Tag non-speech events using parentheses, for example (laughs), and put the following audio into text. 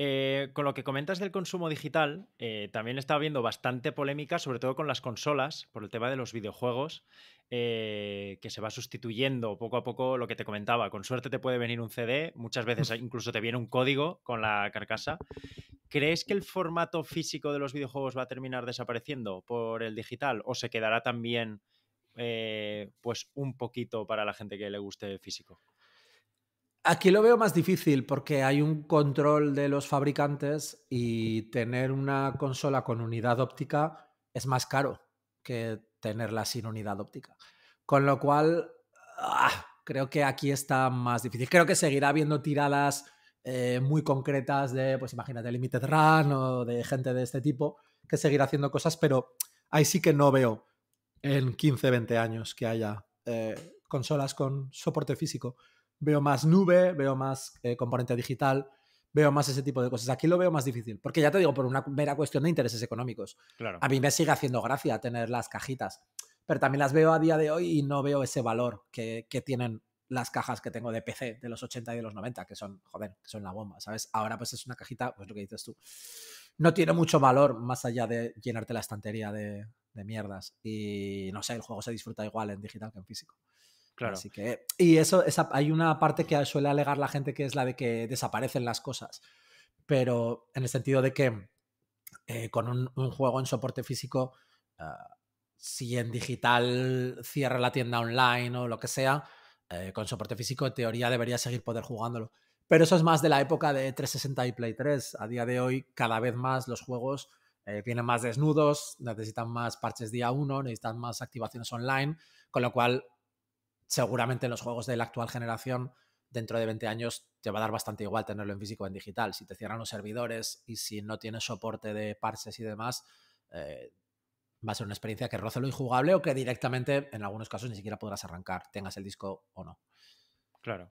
Eh, con lo que comentas del consumo digital, eh, también está habiendo bastante polémica, sobre todo con las consolas, por el tema de los videojuegos, eh, que se va sustituyendo poco a poco lo que te comentaba. Con suerte te puede venir un CD, muchas veces (laughs) incluso te viene un código con la carcasa. ¿Crees que el formato físico de los videojuegos va a terminar desapareciendo por el digital o se quedará también pues un poquito para la gente que le guste físico? Aquí lo veo más difícil porque hay un control de los fabricantes y tener una consola con unidad óptica es más caro que tenerla sin unidad óptica. Con lo cual, ah, creo que aquí está más difícil. Creo que seguirá habiendo tiradas eh, muy concretas de, pues imagínate, Limited Run o de gente de este tipo que seguirá haciendo cosas, pero ahí sí que no veo en 15, 20 años que haya eh, consolas con soporte físico veo más nube, veo más eh, componente digital, veo más ese tipo de cosas. Aquí lo veo más difícil, porque ya te digo, por una mera cuestión de intereses económicos. A mí me sigue haciendo gracia tener las cajitas, pero también las veo a día de hoy y no veo ese valor que, tienen las cajas que tengo de PC de los 80 y de los 90, que son, joder, que son la bomba, ¿sabes? Ahora pues es una cajita, pues lo que dices tú, no tiene mucho valor más allá de llenarte la estantería de, de mierdas. Y no sé, el juego se disfruta igual en digital que en físico. Claro. que, y eso, hay una parte que suele alegar la gente que es la de que desaparecen las cosas. Pero en el sentido de que eh, con un, juego en soporte físico, ah, si en digital cierra la tienda online o lo que sea, eh, con soporte físico en teoría debería seguir poder jugándolo. Pero eso es más de la época de 360 y Play 3. A día de hoy, cada vez más los juegos tienen eh, vienen más desnudos, necesitan más parches día 1, necesitan más activaciones online, con lo cual seguramente en los juegos de la actual generación, dentro de 20 años, te va a dar bastante igual tenerlo en físico o en digital. Si te cierran los servidores y si no tienes soporte de parses y demás, eh, va a ser una experiencia que roce lo injugable o que directamente, en algunos casos, ni siquiera podrás arrancar, tengas el disco o no. Claro.